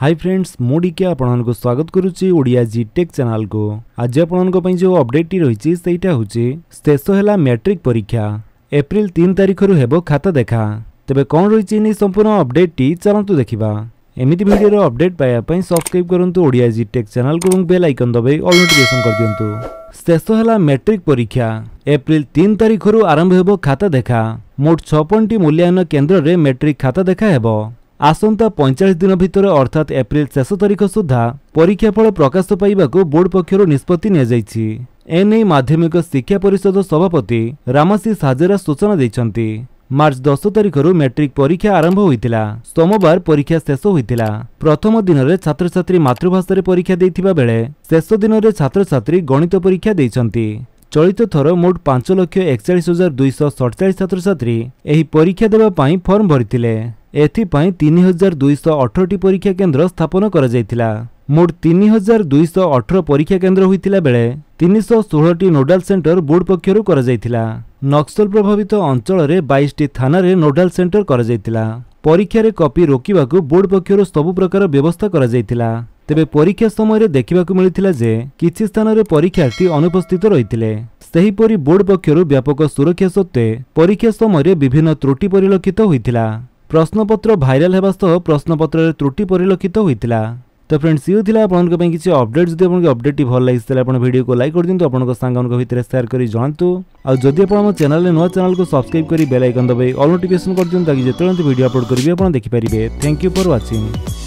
high friends ମୁଁ DK ଆପଣମାନଙ୍କୁ ସ୍ୱାଗତ କରୁଛି ଓଡ଼ିଆ ଜି ଟେକ୍ ଚ୍ୟାନେଲକୁ ଆଜି ଆପଣଙ୍କ ପାଇଁ ଯେଉଁ ଅପଡେଟ୍ଟି ରହିଛି ସେଇଟା ହେଉଛି ଶେଷ ହେଲା ମ୍ୟାଟ୍ରିକ୍ ପରୀକ୍ଷା ଏପ୍ରିଲ ତିନି ତାରିଖରୁ ହେବ ଖାତା ଦେଖା ତେବେ କ'ଣ ରହିଛି ଏଇ ସମ୍ପୂର୍ଣ୍ଣ ଅପଡେଟ୍ଟି ଚାଲନ୍ତୁ ଦେଖିବା ଏମିତି ଭିଡ଼ିଓର ଅପଡେଟ୍ ପାଇବା ପାଇଁ ସବସ୍କ୍ରାଇବ୍ କରନ୍ତୁ ଓଡ଼ିଆ ଜି ଟେକ୍ ଚ୍ୟାନେଲକୁ ଏବଂ ବେଲ୍ ଆଇକନ୍ ଦବାଇ ଅଲ୍ ନୋଟିଫିକେସନ୍ କରିଦିଅନ୍ତୁ ଶେଷ ହେଲା ମେଟ୍ରିକ୍ ପରୀକ୍ଷା ଏପ୍ରିଲ ତିନି ତାରିଖରୁ ଆରମ୍ଭ ହେବ ଖାତା ଦେଖା ମୋଟ ଛପନଟି ମୂଲ୍ୟାୟନ କେନ୍ଦ୍ରରେ ମେଟ୍ରିକ୍ ଖାତା ଦେଖା ହେବ ଆସନ୍ତା ପଇଁଚାଳିଶ ଦିନ ଭିତରେ ଅର୍ଥାତ୍ ଏପ୍ରିଲ ଶେଷ ତାରିଖ ସୁଦ୍ଧା ପରୀକ୍ଷାଫଳ ପ୍ରକାଶ ପାଇବାକୁ ବୋର୍ଡ ପକ୍ଷରୁ ନିଷ୍ପତ୍ତି ନିଆଯାଇଛି ଏନେଇ ମାଧ୍ୟମିକ ଶିକ୍ଷା ପରିଷଦ ସଭାପତି ରାମାଶିଷ ହାଜେରା ସୂଚନା ଦେଇଛନ୍ତି ମାର୍ଚ୍ଚ ଦଶ ତାରିଖରୁ ମେଟ୍ରିକ୍ ପରୀକ୍ଷା ଆରମ୍ଭ ହୋଇଥିଲା ସୋମବାର ପରୀକ୍ଷା ଶେଷ ହୋଇଥିଲା ପ୍ରଥମ ଦିନରେ ଛାତ୍ରଛାତ୍ରୀ ମାତୃଭାଷାରେ ପରୀକ୍ଷା ଦେଇଥିବା ବେଳେ ଶେଷ ଦିନରେ ଛାତ୍ରଛାତ୍ରୀ ଗଣିତ ପରୀକ୍ଷା ଦେଇଛନ୍ତି ଚଳିତ ଥର ମୋଟ ପାଞ୍ଚ ଲକ୍ଷ ଏକଚାଳିଶ ହଜାର ଦୁଇଶହ ସତଚାଳିଶ ଛାତ୍ରଛାତ୍ରୀ ଏହି ପରୀକ୍ଷା ଦେବା ପାଇଁ ଫର୍ମ ଭରିଥିଲେ ଏଥିପାଇଁ ତିନି ହଜାର ଦୁଇଶହ ଅଠରଟି ପରୀକ୍ଷା କେନ୍ଦ୍ର ସ୍ଥାପନ କରାଯାଇଥିଲା ମୋଟ ତିନି ହଜାର ଦୁଇଶହ ଅଠର ପରୀକ୍ଷା କେନ୍ଦ୍ର ହୋଇଥିଲା ବେଳେ ତିନିଶହ ଷୋହଳଟି ନୋଡାଲ ସେଣ୍ଟର ବୋର୍ଡ ପକ୍ଷରୁ କରାଯାଇଥିଲା ନକ୍ସଲ ପ୍ରଭାବିତ ଅଞ୍ଚଳରେ ବାଇଶଟି ଥାନାରେ ନୋଡାଲ ସେଣ୍ଟର କରାଯାଇଥିଲା ପରୀକ୍ଷାରେ କପି ରୋକିବାକୁ ବୋର୍ଡ ପକ୍ଷରୁ ସବୁ ପ୍ରକାର ବ୍ୟବସ୍ଥା କରାଯାଇଥିଲା ତେବେ ପରୀକ୍ଷା ସମୟରେ ଦେଖିବାକୁ ମିଳିଥିଲା ଯେ କିଛି ସ୍ଥାନରେ ପରୀକ୍ଷାର୍ଥୀ ଅନୁପସ୍ଥିତ ରହିଥିଲେ ସେହିପରି ବୋର୍ଡ ପକ୍ଷରୁ ବ୍ୟାପକ ସୁରକ୍ଷା ସତ୍ତ୍ୱେ ପରୀକ୍ଷା ସମୟରେ ବିଭିନ୍ନ ତ୍ରୁଟି ପରିଲକ୍ଷିତ ହୋଇଥିଲା প্রশ্নপত্র ভাইরাল হওয়া সহ প্রশ্নপত্রের ত্রুটি পরিলক্ষিত হয়েছিল তো ফ্রেন্ডস ইউ লা আপনার কিছু অপডেট যদি আপনার অপডেটটি ভাল তাহলে আপনার ভিডিওকে লাইক করে দিন আপনার সাংমানক ভিতরে সেয়ার করে জনাতু আদি আপনার আমার চ্যানেলে নয় চ্যানেলকে সবসক্রাইব করে বেল আইকন দেবে অল নোটিফিকেসন করে দিন তাকে যেতে ভিডিও আপলোড করবি আপনার দেখিপারে থ্যাংক ইউ ফর ওয়াচিং